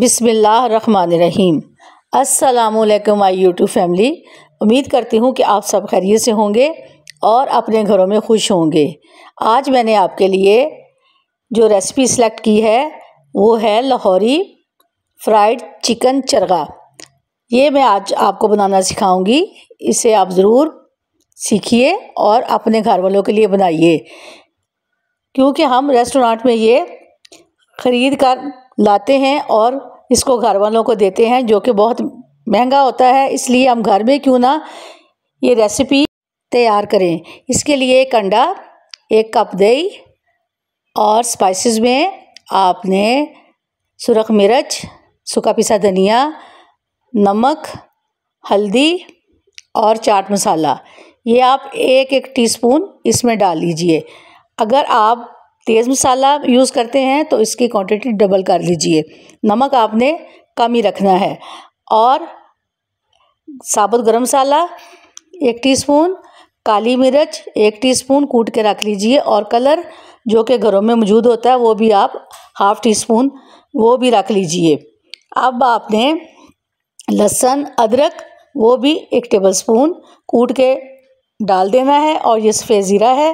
बिसमीम असलकम आई YouTube family उम्मीद करती हूँ कि आप सब खैरियत से होंगे और अपने घरों में खुश होंगे आज मैंने आपके लिए जो रेसिपी सिलेक्ट की है वो है लाहौरी फ्राइड चिकन चरगा ये मैं आज आपको बनाना सिखाऊंगी इसे आप ज़रूर सीखिए और अपने घर वालों के लिए बनाइए क्योंकि हम रेस्टोरेंट में ये ख़रीद कर लाते हैं और इसको घर वालों को देते हैं जो कि बहुत महंगा होता है इसलिए हम घर में क्यों ना ये रेसिपी तैयार करें इसके लिए एक अंडा एक कप दही और स्पाइसेस में आपने सुरख मिर्च सूखा पिसा धनिया नमक हल्दी और चाट मसाला ये आप एक एक टीस्पून इसमें डाल लीजिए अगर आप तेज़ मसाला यूज़ करते हैं तो इसकी क्वांटिटी डबल कर लीजिए नमक आपने कम ही रखना है और साबुत गरम मसाला एक टीस्पून काली मिर्च एक टीस्पून कूट के रख लीजिए और कलर जो कि घरों में मौजूद होता है वो भी आप हाफ़ टी स्पून वो भी रख लीजिए अब आपने लहसुन अदरक वो भी एक टेबल स्पून कूट के डाल देना है और ये सफ़ेद ज़ीरा है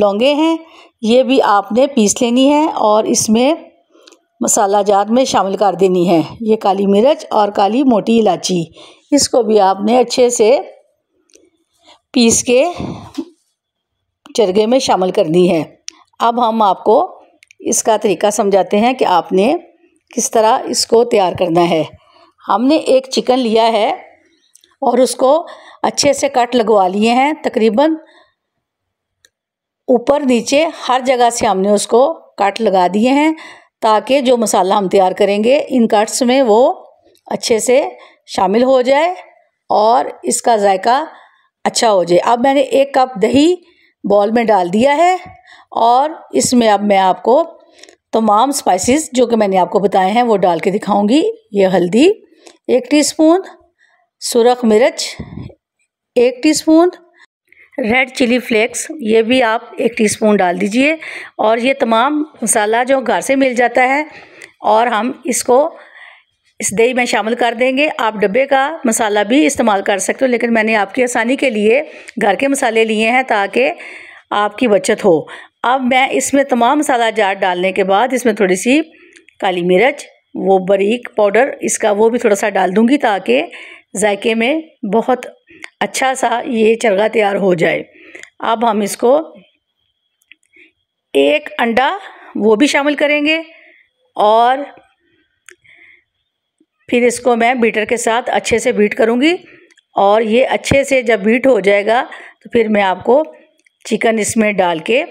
लौंगे हैं ये भी आपने पीस लेनी है और इसमें मसाला जार में शामिल कर देनी है ये काली मिर्च और काली मोटी इलायची इसको भी आपने अच्छे से पीस के चरगे में शामिल करनी है अब हम आपको इसका तरीका समझाते हैं कि आपने किस तरह इसको तैयार करना है हमने एक चिकन लिया है और उसको अच्छे से कट लगवा लिए हैं तकरीबन ऊपर नीचे हर जगह से हमने उसको काट लगा दिए हैं ताकि जो मसाला हम तैयार करेंगे इन कट्स में वो अच्छे से शामिल हो जाए और इसका जायका अच्छा हो जाए अब मैंने एक कप दही बॉल में डाल दिया है और इसमें अब मैं आपको तमाम स्पाइसेस जो कि मैंने आपको बताए हैं वो डाल के दिखाऊंगी ये हल्दी एक टीस्पून सुरख मिर्च एक टीस्पून रेड चिली फ्लेक्स ये भी आप एक टीस्पून डाल दीजिए और ये तमाम मसाला जो घर से मिल जाता है और हम इसको इस दही में शामिल कर देंगे आप डब्बे का मसाला भी इस्तेमाल कर सकते हो लेकिन मैंने आपकी आसानी के लिए घर के मसाले लिए हैं ताकि आपकी बचत हो अब मैं इसमें तमाम मसाला जार डालने के बाद इसमें थोड़ी सी काली मिर्च वो बारीक पाउडर इसका वो भी थोड़ा सा डाल दूँगी ताकि जायके में बहुत अच्छा सा ये चरगा तैयार हो जाए अब हम इसको एक अंडा वो भी शामिल करेंगे और फिर इसको मैं बीटर के साथ अच्छे से बीट करूँगी और ये अच्छे से जब बीट हो जाएगा तो फिर मैं आपको चिकन इसमें डाल के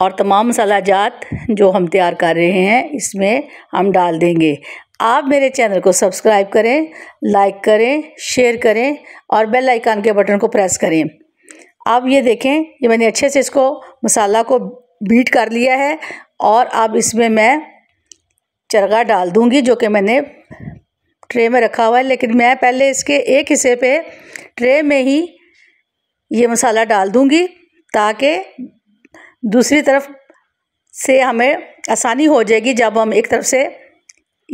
और तमाम मसाला जात जो हम तैयार कर रहे हैं इसमें हम डाल देंगे आप मेरे चैनल को सब्सक्राइब करें लाइक करें शेयर करें और बेल आइकान के बटन को प्रेस करें आप ये देखें ये मैंने अच्छे से इसको मसाला को बीट कर लिया है और अब इसमें मैं चरगा डाल दूँगी जो कि मैंने ट्रे में रखा हुआ है लेकिन मैं पहले इसके एक हिस्से पे ट्रे में ही ये मसाला डाल दूँगी ताकि दूसरी तरफ से हमें आसानी हो जाएगी जब हम एक तरफ से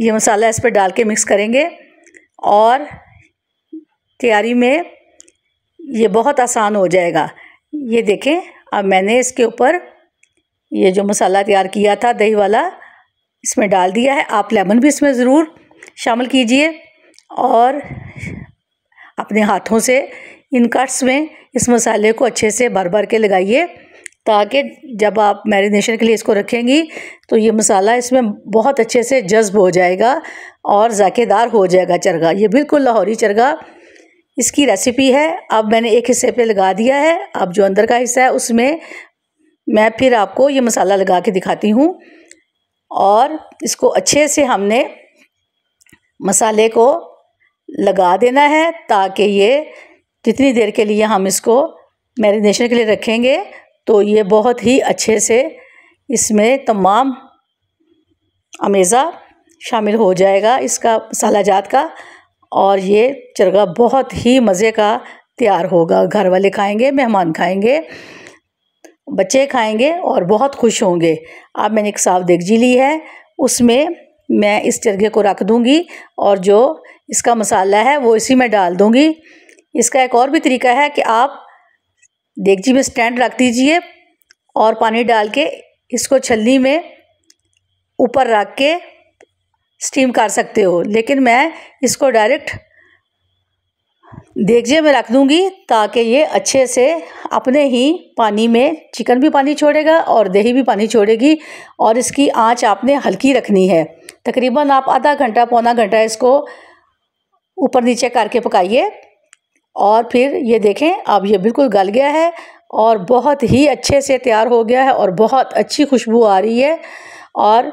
ये मसाला इस पर डाल के मिक्स करेंगे और तैयारी में ये बहुत आसान हो जाएगा ये देखें अब मैंने इसके ऊपर ये जो मसाला तैयार किया था दही वाला इसमें डाल दिया है आप लेमन भी इसमें ज़रूर शामिल कीजिए और अपने हाथों से इन कट्स में इस मसाले को अच्छे से भर भर के लगाइए ताकि जब आप मैरिनेशन के लिए इसको रखेंगी तो ये मसाला इसमें बहुत अच्छे से जज्ब हो जाएगा और जायकेदार हो जाएगा चरगा ये बिल्कुल लाहौरी चरगा इसकी रेसिपी है अब मैंने एक हिस्से पे लगा दिया है अब जो अंदर का हिस्सा है उसमें मैं फिर आपको ये मसाला लगा के दिखाती हूँ और इसको अच्छे से हमने मसाले को लगा देना है ताकि ये जितनी देर के लिए हम इसको मैरिनेशन के लिए रखेंगे तो ये बहुत ही अच्छे से इसमें तमाम अमेज़ा शामिल हो जाएगा इसका जात का और ये चरगा बहुत ही मज़े का तैयार होगा घर वाले खाएंगे मेहमान खाएंगे बच्चे खाएंगे और बहुत खुश होंगे अब मैंने एक साफ जी ली है उसमें मैं इस चरगे को रख दूँगी और जो इसका मसाला है वो इसी में डाल दूँगी इसका एक और भी तरीका है कि आप डेगची में स्टैंड रख दीजिए और पानी डाल के इसको छलनी में ऊपर रख के स्टीम कर सकते हो लेकिन मैं इसको डायरेक्ट देखिए में रख दूँगी ताकि ये अच्छे से अपने ही पानी में चिकन भी पानी छोड़ेगा और दही भी पानी छोड़ेगी और इसकी आंच आपने हल्की रखनी है तकरीबन आप आधा घंटा पौना घंटा इसको ऊपर नीचे करके पकाइए और फिर ये देखें अब ये बिल्कुल गल गया है और बहुत ही अच्छे से तैयार हो गया है और बहुत अच्छी खुशबू आ रही है और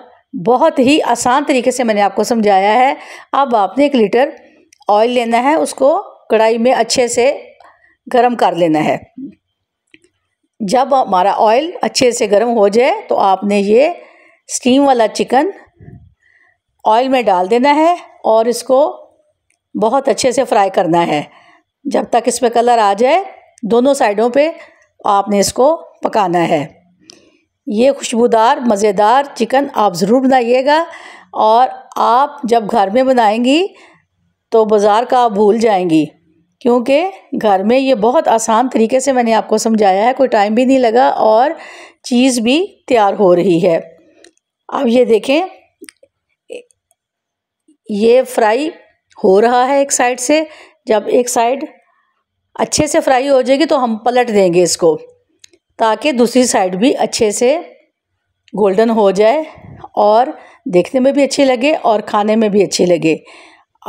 बहुत ही आसान तरीके से मैंने आपको समझाया है अब आपने एक लीटर ऑयल लेना है उसको कढ़ाई में अच्छे से गर्म कर लेना है जब हमारा ऑयल अच्छे से गर्म हो जाए तो आपने ये स्टीम वाला चिकन ऑयल में डाल देना है और इसको बहुत अच्छे से फ्राई करना है जब तक इस पर कलर आ जाए दोनों साइडों पे आपने इसको पकाना है ये खुशबूदार मज़ेदार चिकन आप ज़रूर बनाइएगा और आप जब घर में बनाएंगी तो बाज़ार का आप भूल जाएंगी क्योंकि घर में ये बहुत आसान तरीके से मैंने आपको समझाया है कोई टाइम भी नहीं लगा और चीज़ भी तैयार हो रही है अब ये देखें ये फ्राई हो रहा है एक साइड से जब एक साइड अच्छे से फ्राई हो जाएगी तो हम पलट देंगे इसको ताकि दूसरी साइड भी अच्छे से गोल्डन हो जाए और देखने में भी अच्छी लगे और खाने में भी अच्छी लगे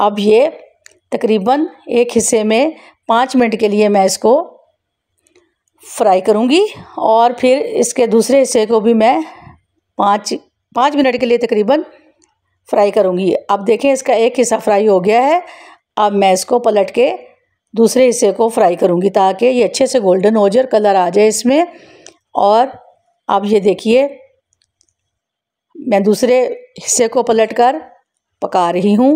अब ये तकरीबन एक हिस्से में पाँच मिनट के लिए मैं इसको फ्राई करूँगी और फिर इसके दूसरे हिस्से को भी मैं पाँच पाँच मिनट के लिए तकरीबन फ्राई करूँगी अब देखें इसका एक हिस्सा फ्राई हो गया है अब मैं इसको पलट के दूसरे हिस्से को फ्राई करूँगी ताकि ये अच्छे से गोल्डन हो जाए कलर आ जाए इसमें और अब ये देखिए मैं दूसरे हिस्से को पलट कर पका रही हूँ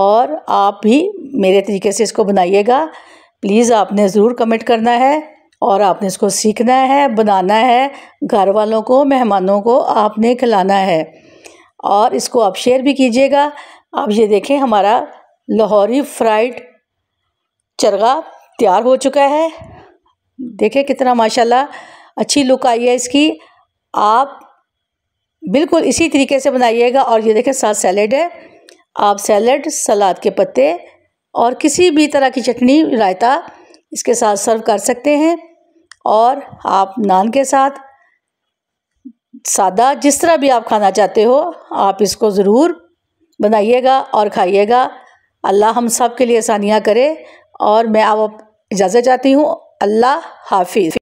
और आप भी मेरे तरीके से इसको बनाइएगा प्लीज़ आपने ज़रूर कमेंट करना है और आपने इसको सीखना है बनाना है घर वालों को मेहमानों को आपने खिलाना है और इसको आप शेयर भी कीजिएगा आप ये देखें हमारा लाहौरी फ्राइड चरगा तैयार हो चुका है देखें कितना माशाल्लाह अच्छी लुक आई है इसकी आप बिल्कुल इसी तरीके से बनाइएगा और ये देखें साथ सैलेड है आप सैलेड सलाद के पत्ते और किसी भी तरह की चटनी रायता इसके साथ सर्व कर सकते हैं और आप नान के साथ सादा जिस तरह भी आप खाना चाहते हो आप इसको ज़रूर बनाइएगा और खाइएगा अल्लाह हम सब के लिए आसानियाँ करे और मैं आप इजाज़त चाहती हूँ अल्लाह हाफिज़